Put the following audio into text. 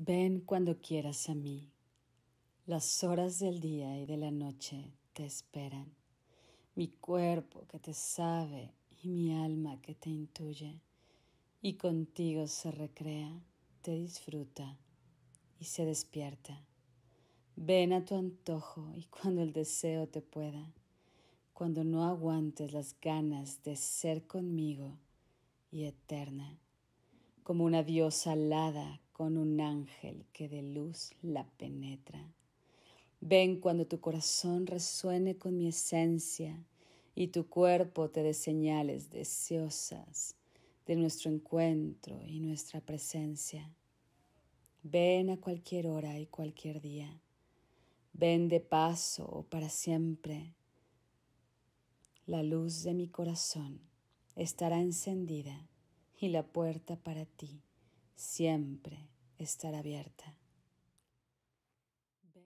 Ven cuando quieras a mí. Las horas del día y de la noche te esperan. Mi cuerpo que te sabe y mi alma que te intuye y contigo se recrea, te disfruta y se despierta. Ven a tu antojo y cuando el deseo te pueda, cuando no aguantes las ganas de ser conmigo y eterna, como una diosa alada con un ángel que de luz la penetra. Ven cuando tu corazón resuene con mi esencia y tu cuerpo te dé señales deseosas de nuestro encuentro y nuestra presencia. Ven a cualquier hora y cualquier día. Ven de paso o para siempre. La luz de mi corazón estará encendida y la puerta para ti siempre estar abierta.